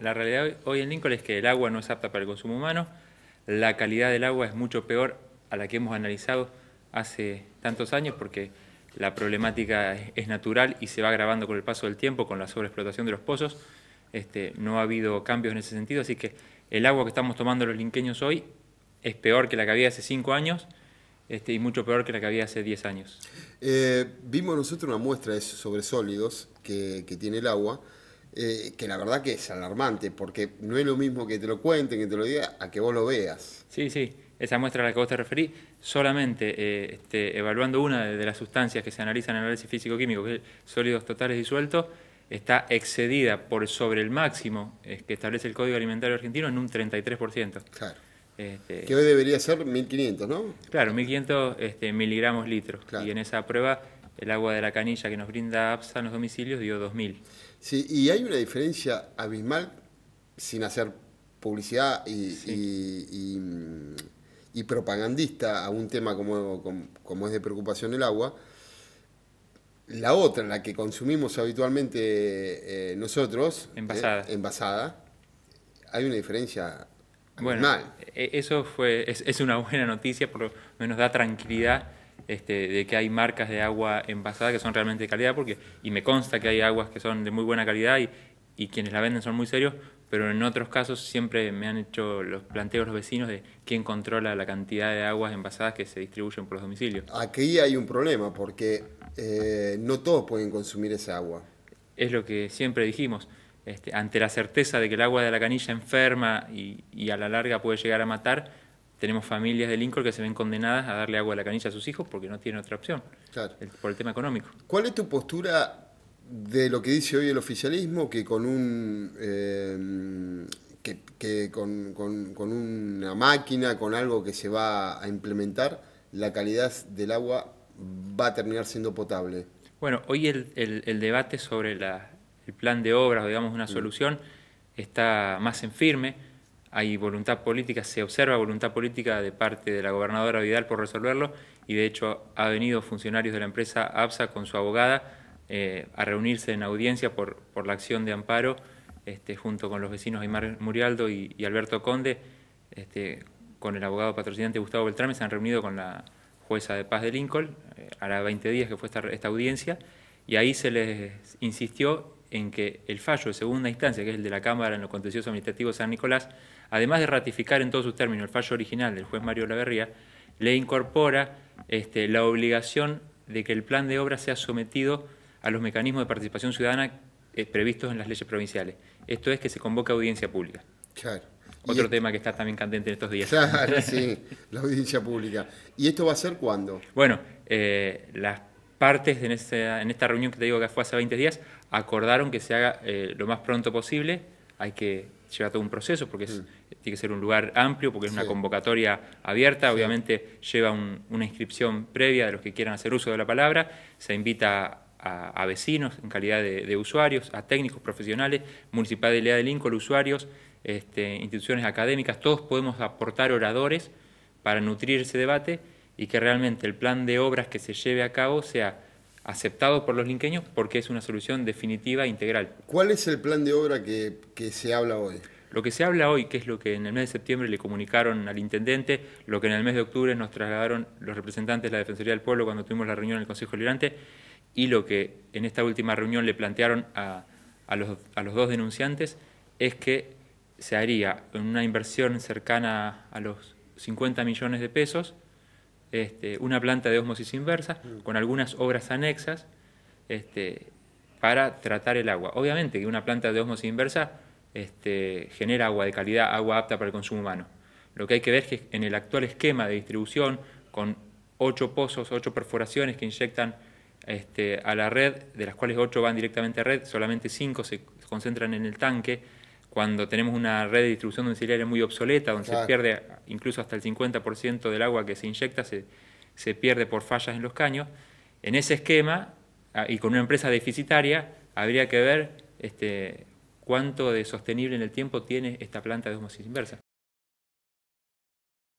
La realidad hoy en Lincoln es que el agua no es apta para el consumo humano, la calidad del agua es mucho peor a la que hemos analizado hace tantos años porque la problemática es natural y se va agravando con el paso del tiempo, con la sobreexplotación de los pozos. Este, no ha habido cambios en ese sentido, así que el agua que estamos tomando los linqueños hoy es peor que la que había hace cinco años este, y mucho peor que la que había hace diez años. Eh, vimos nosotros una muestra de sólidos que, que tiene el agua. Eh, que la verdad que es alarmante, porque no es lo mismo que te lo cuenten, que te lo diga a que vos lo veas. Sí, sí, esa muestra a la que vos te referís, solamente eh, este, evaluando una de, las sustancias que se analizan en el análisis físico-químico, que es sólidos totales disueltos, está excedida por sobre el máximo que establece el Código Alimentario Argentino en un 33%. Claro. Este, que hoy debería ser 1.500, ¿no? Claro, 1.500 este, miligramos litro. Y en esa prueba el agua de la canilla que nos brinda APSA en los domicilios dio 2.000. Sí, y hay una diferencia abismal, sin hacer publicidad y, mm, propagandista a un tema como, como, es de preocupación el agua. La otra, la que consumimos habitualmente eh, nosotros, eh, envasada. hay una diferencia abismal. Bueno, eso fue, es, es una buena noticia, por lo menos da tranquilidad este, de que hay marcas de agua envasada que son realmente de calidad, porque, y me consta que hay aguas que son de muy buena calidad y, quienes la venden son muy serios, pero en otros casos siempre me han hecho los planteos los vecinos de quién controla la cantidad de aguas envasadas que se distribuyen por los domicilios. Aquí hay un problema porque eh, no todos pueden consumir esa agua. Es lo que siempre dijimos. Este, ante la certeza de que el agua de la canilla enferma y a la larga puede llegar a matar, tenemos familias de Lincoln que se ven condenadas a darle agua a la canilla a sus hijos porque no tienen otra opción por el tema económico. ¿Cuál es tu postura de lo que dice hoy el oficialismo que con un eh, con, una máquina, con algo que se va a implementar, la calidad del agua va a terminar siendo potable? Bueno, hoy el, el, debate sobre la, el plan de obras, digamos, una mm. solución, está más en firme hay voluntad política, se observa voluntad política de parte de la gobernadora Vidal por resolverlo y de hecho ha venido funcionarios de la empresa APSA con su abogada eh, a reunirse en audiencia por, por la acción de amparo este, junto con los vecinos Aymar Murialdo y, Alberto Conde, este, con el abogado patrocinante Gustavo Beltrán, se han reunido con la jueza de paz de Lincoln, a las 20 días que fue esta, esta audiencia, y ahí se les insistió en que el fallo de segunda instancia, que es el de la Cámara en lo contencioso administrativo San Nicolás, además de ratificar en todos sus términos el fallo original del juez Mario Laverría, le incorpora este, la obligación de que el plan de obra sea sometido a los mecanismos de participación ciudadana eh, previstos en las leyes provinciales. Esto es que se convoca audiencia pública. Claro. Otro tema que está también candente en estos días. Claro, sí, la audiencia pública. ¿Y esto va a ser cuándo? Bueno, eh, las partes en esta, en esta reunión que te digo que fue hace 20 días acordaron que se haga eh, lo más pronto posible. Hay que llevar todo un proceso porque mm. tiene que ser un lugar amplio, porque es una convocatoria abierta. Obviamente lleva una inscripción previa de los que quieran hacer uso de la palabra. Se invita a, vecinos en calidad de, usuarios, a técnicos profesionales, municipalidad de Lincoln, usuarios, este, instituciones académicas. Todos podemos aportar oradores para nutrir ese debate y que realmente el plan de obras que se lleve a cabo sea aceptado por los linqueños porque es una solución definitiva e integral. ¿Cuál es el plan de obra que, que, se habla hoy? Lo que se habla hoy, que es lo que en el mes de septiembre le comunicaron al intendente, lo que en el mes de octubre nos trasladaron los representantes de la Defensoría del Pueblo cuando tuvimos la reunión en el Consejo Liberante, y lo que en esta última reunión le plantearon a, a, los, a los dos denunciantes, es que se haría una inversión cercana a los 50 millones de pesos, este, una planta de osmosis inversa mm. con algunas obras anexas este, para tratar el agua. Obviamente que una planta de osmosis inversa este, genera agua de calidad, agua apta para el consumo humano. Lo que hay que ver es que en el actual esquema de distribución, con ocho pozos, ocho perforaciones que inyectan a la red, de las cuales ocho van directamente a red, solamente cinco se concentran en el tanque, cuando tenemos una red de distribución domiciliaria muy obsoleta, donde se pierde incluso hasta el 50% del agua que se inyecta, se, pierde por fallas en los caños, en ese esquema, ah, y con una empresa deficitaria, habría que ver este, cuánto de sostenible en el tiempo tiene esta planta de osmosis inversa.